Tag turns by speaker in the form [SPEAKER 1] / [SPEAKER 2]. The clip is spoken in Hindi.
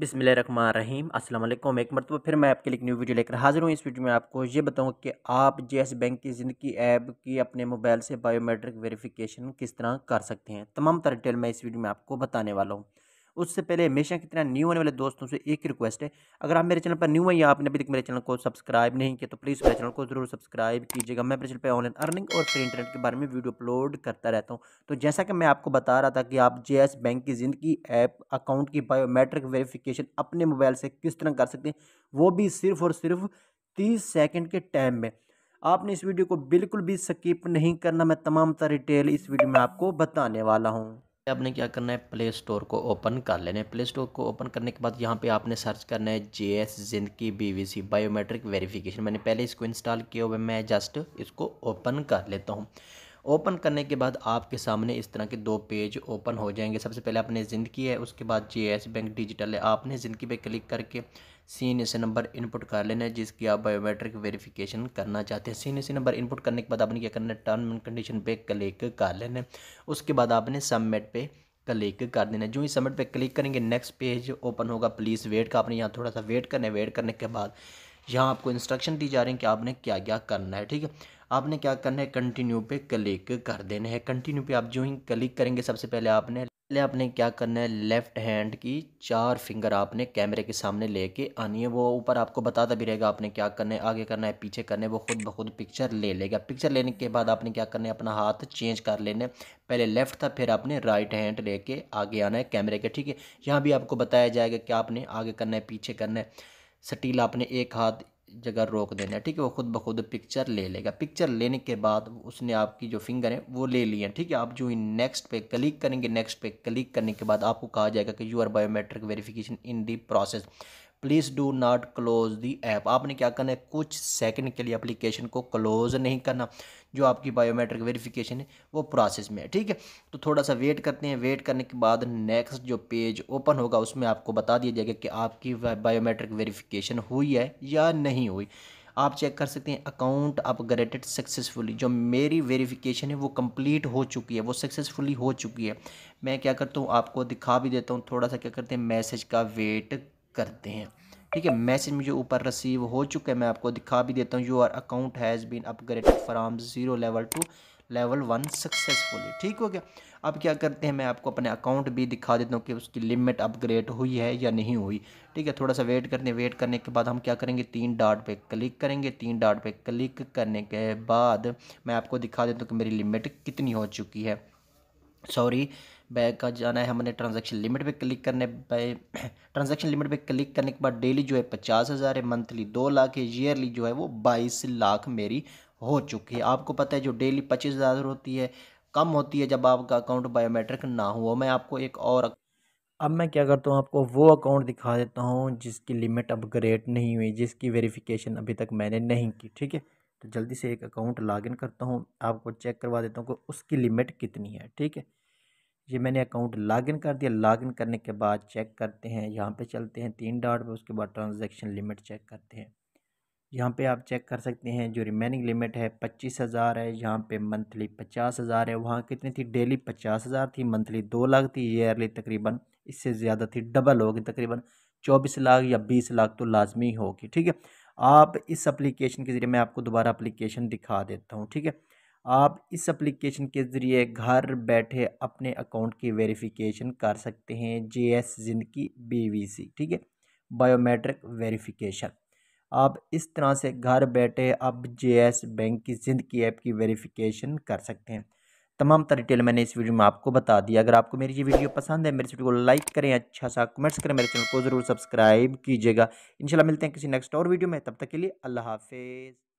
[SPEAKER 1] बिसमिल रहीम अस्सलाम वालेकुम एक मरतब फिर मैं आपके लिए एक न्यू वीडियो लेकर हाजिर हूँ इस वीडियो में आपको ये बताऊँ कि आप जेएस बैंक की ज़िंदगी ऐप की अपने मोबाइल से बायोमेट्रिक वेरिफिकेशन किस तरह कर सकते हैं तमाम तरह डिटेल मैं इस वीडियो में आपको बताने वाला हूँ उससे पहले हमेशा की तरह न्यू आने वाले दोस्तों से एक ही रिक्वेस्ट है अगर आप मेरे चैनल पर न्यू हैं या आपने अभी तक मेरे चैनल को सब्सक्राइब नहीं किया तो प्लीज़ मेरे चैनल को जरूर सब्सक्राइब कीजिएगा मैं मेरे चैनल पर ऑनलाइन अर्निंग और फ्री इंटरनेट के बारे में वीडियो अपलोड करता रहता हूँ तो जैसा कि मैं आपको बता रहा था कि आप जे बैंक की ज़िंदगी ऐप अकाउंट की बायोमेट्रिक वेरीफिकेशन अपने मोबाइल से किस तरह कर सकते हैं वो भी सिर्फ और सिर्फ तीस सेकेंड के टाइम में आपने इस वीडियो को बिल्कुल भी स्किप नहीं करना मैं तमाम तरह डिटेल इस वीडियो में आपको बताने वाला हूँ आपने क्या करना है प्ले स्टोर को ओपन कर लेना है प्ले स्टोर को ओपन करने के बाद यहाँ पे आपने सर्च करना है J S Zindigi BVC biometric verification मैंने पहले इसको इंस्टॉल किया हुआ मैं जस्ट इसको ओपन कर लेता हूँ ओपन करने के बाद आपके सामने इस तरह के दो पेज ओपन हो जाएंगे सबसे पहले आपने ज़िंदगी है उसके बाद जे बैंक डिजिटल है आपने ज़िंदगी पे क्लिक करके सीन एस नंबर इनपुट कर लेना है जिसकी आप बायोमेट्रिक वेरिफिकेशन करना चाहते हैं सीन एस नंबर इनपुट करने के बाद आपने क्या करना है टर्म एंड कंडीशन पर क्लिक कर लेना है उसके बाद आपने सबमिट पर क्लिक कर देना जो ही सबमिट पे क्लिक करेंगे नेक्स्ट पेज ओपन होगा प्लीज़ वेट का आपने यहाँ थोड़ा सा वेट करना है वेट करने के बाद यहाँ आपको इंस्ट्रक्शन दी जा रही है कि आपने क्या क्या करना है ठीक है आपने क्या करना है कंटिन्यू पे क्लिक कर देने हैं कंटिन्यू पे आप जो ही क्लिक करेंगे सबसे पहले आपने पहले आपने क्या करना है लेफ़्ट हैंड की चार फिंगर आपने कैमरे के सामने लेके आनी है वो ऊपर आपको बताता भी रहेगा आपने क्या करना है आगे करना है पीछे करना है वो खुद ब खुद पिक्चर ले लेगा पिक्चर लेने के बाद आपने क्या करना है अपना हाथ चेंज कर लेना है पहले लेफ़्ट था फिर आपने राइट हैंड लेके आगे आना है कैमरे के ठीक है यहाँ भी आपको बताया जाएगा क्या आपने आगे करना है पीछे करना है स्टील आपने एक हाथ जगह रोक देना है ठीक है वो खुद ब खुद पिक्चर ले लेगा पिक्चर लेने के बाद उसने आपकी जो फिंगर है वो ले ली है ठीक है आप जो ही नेक्स्ट पे क्लिक करेंगे नेक्स्ट पे क्लिक करने के बाद आपको कहा जाएगा कि you are biometric verification in the process please do not close the app आपने क्या करना है कुछ सेकंड के लिए एप्लीकेशन को क्लोज़ नहीं करना जो आपकी बायोमेट्रिक वेरिफिकेशन है वो प्रोसेस में है ठीक है तो थोड़ा सा वेट करते हैं वेट करने के बाद नेक्स्ट जो पेज ओपन होगा उसमें आपको बता दिया जाएगा कि आपकी बायोमेट्रिक वेरीफिकेशन हुई है या नहीं हुई आप चेक कर सकते हैं अकाउंट अपग्रेडेड सक्सेसफुली जो मेरी वेरिफिकेशन है वो कंप्लीट हो चुकी है वो सक्सेसफुली हो चुकी है मैं क्या करता हूँ आपको दिखा भी देता हूँ थोड़ा सा क्या करते हैं मैसेज का वेट करते हैं ठीक है मैसेज मुझे ऊपर रिसीव हो चुका है मैं आपको दिखा भी देता हूँ your account has been upgraded from zero level to level one successfully ठीक हो गया अब क्या करते हैं मैं आपको अपने अकाउंट भी दिखा देता हूँ कि उसकी लिमिट अपग्रेड हुई है या नहीं हुई ठीक है थोड़ा सा वेट करते हैं वेट करने के बाद हम क्या करेंगे तीन डाट पे क्लिक करेंगे तीन डाट पे क्लिक करने के बाद मैं आपको दिखा देता हूँ कि मेरी लिमिट कितनी हो चुकी है सॉरी बैंक का जाना है हमने ट्रांजैक्शन लिमिट पे क्लिक करने पे ट्रांजैक्शन लिमिट पे क्लिक करने के बाद डेली जो है पचास हज़ार है मंथली दो लाख है ईयरली जो है वो बाईस लाख मेरी हो चुकी है आपको पता है जो डेली पच्चीस हज़ार होती है कम होती है जब आपका अकाउंट बायोमेट्रिक ना हो मैं आपको एक और अब मैं क्या करता हूँ आपको वो अकाउंट दिखा देता हूँ जिसकी लिमिट अपग्रेड नहीं हुई जिसकी वेरीफिकेशन अभी तक मैंने नहीं की ठीक है तो जल्दी से एक अकाउंट लॉगिन करता हूँ आपको चेक करवा देता हूँ कि उसकी लिमिट कितनी है ठीक है ये मैंने अकाउंट लॉगिन कर दिया लॉगिन करने के बाद चेक करते हैं यहाँ पे चलते हैं तीन डॉट पे उसके बाद ट्रांजैक्शन लिमिट चेक करते हैं यहाँ पे आप चेक कर सकते हैं जो रिमेनिंग लिमिट है पच्चीस हज़ार है यहाँ पे मंथली पचास हज़ार है वहाँ कितनी थी डेली पचास हज़ार थी मंथली दो लाख थी ईयरली तकरीबन इससे ज़्यादा थी डबल होगी तकरीबन चौबीस लाख या बीस लाख तो लाजमी होगी ठीक है आप इस अप्लीकेशन के ज़रिए मैं आपको दोबारा अप्लीकेशन दिखा देता हूँ ठीक है आप इस अप्लीकेशन के ज़रिए घर बैठे अपने अकाउंट की वेरिफिकेशन कर सकते हैं जे एस ज़िंदगी सी ठीक है बायोमेट्रिक वेरिफिकेशन आप इस तरह से घर बैठे अब जे एस बैंक की ज़िंदगी ऐप की वेरिफिकेशन कर सकते हैं तमाम तरह डिटेल मैंने इस वीडियो में आपको बता दिया अगर आपको मेरी ये वीडियो पसंद है मेरे वीडियो को लाइक करें अच्छा सा कमेंट्स करें मेरे चैनल को ज़रूर सब्सक्राइब कीजिएगा इनशाला मिलते हैं किसी नेक्स्ट और वीडियो में तब तक के लिए अल्लाह हाफिज़